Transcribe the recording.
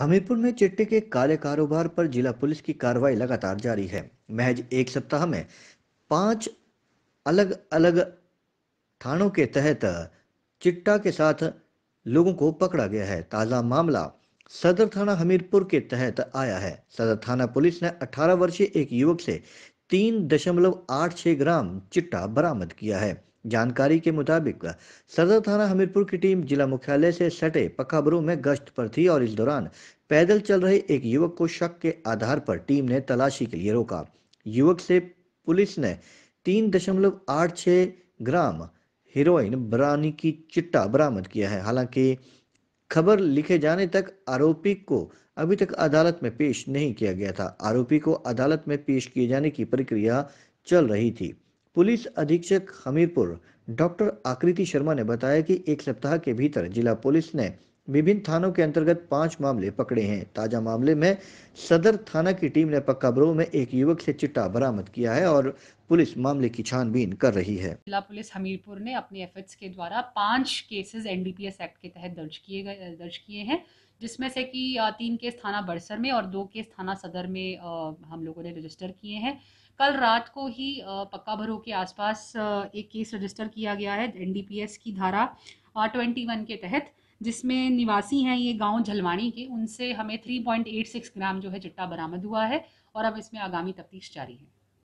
हमीरपुर में चिट्टे के काले कारोबार पर जिला पुलिस की कार्रवाई लगातार जारी है महज एक सप्ताह में पांच अलग अलग थानों के तहत चिट्टा के साथ लोगों को पकड़ा गया है ताज़ा मामला सदर थाना हमीरपुर के तहत आया है सदर थाना पुलिस ने 18 वर्षीय एक युवक से तीन दशमलव आठ छह ग्राम चिट्टा बरामद किया है जानकारी के मुताबिक सदर थाना हमीरपुर की टीम जिला मुख्यालय से सटे पखाबरू में गश्त पर थी और इस दौरान पैदल चल रहे एक युवक को शक के आधार पर टीम ने तलाशी के लिए रोका युवक से पुलिस ने तीन दशमलव आठ छः ग्राम हीरोइन बरानी की चिट्टा बरामद किया है हालांकि खबर लिखे जाने तक आरोपी को अभी तक अदालत में पेश नहीं किया गया था आरोपी को अदालत में पेश किए जाने की प्रक्रिया चल रही थी पुलिस अधीक्षक हमीरपुर डॉक्टर आकृति शर्मा ने बताया कि एक सप्ताह के भीतर जिला पुलिस ने विभिन्न थानों के अंतर्गत पांच मामले पकड़े हैं ताजा मामले में सदर थाना की टीम ने पक्काबरो में एक युवक से चिट्टा बरामद किया है और पुलिस मामले की छानबीन कर रही है जिला पुलिस हमीरपुर ने अपने एफर्ट्स के द्वारा पांच केसेस एनडीपीएस एक्ट के तहत दर्ज किए गए दर्ज किए हैं जिसमें से कि तीन केस थाना बड़सर में और दो केस थाना सदर में हम लोगों ने रजिस्टर किए हैं कल रात को ही पक्का भरो के आसपास एक केस रजिस्टर किया गया है एनडीपीएस की धारा ट्वेंटी वन के तहत जिसमें निवासी हैं ये गांव झलवाणी के उनसे हमें 3.86 ग्राम जो है चिट्टा बरामद हुआ है और अब इसमें आगामी तफ्तीश जारी है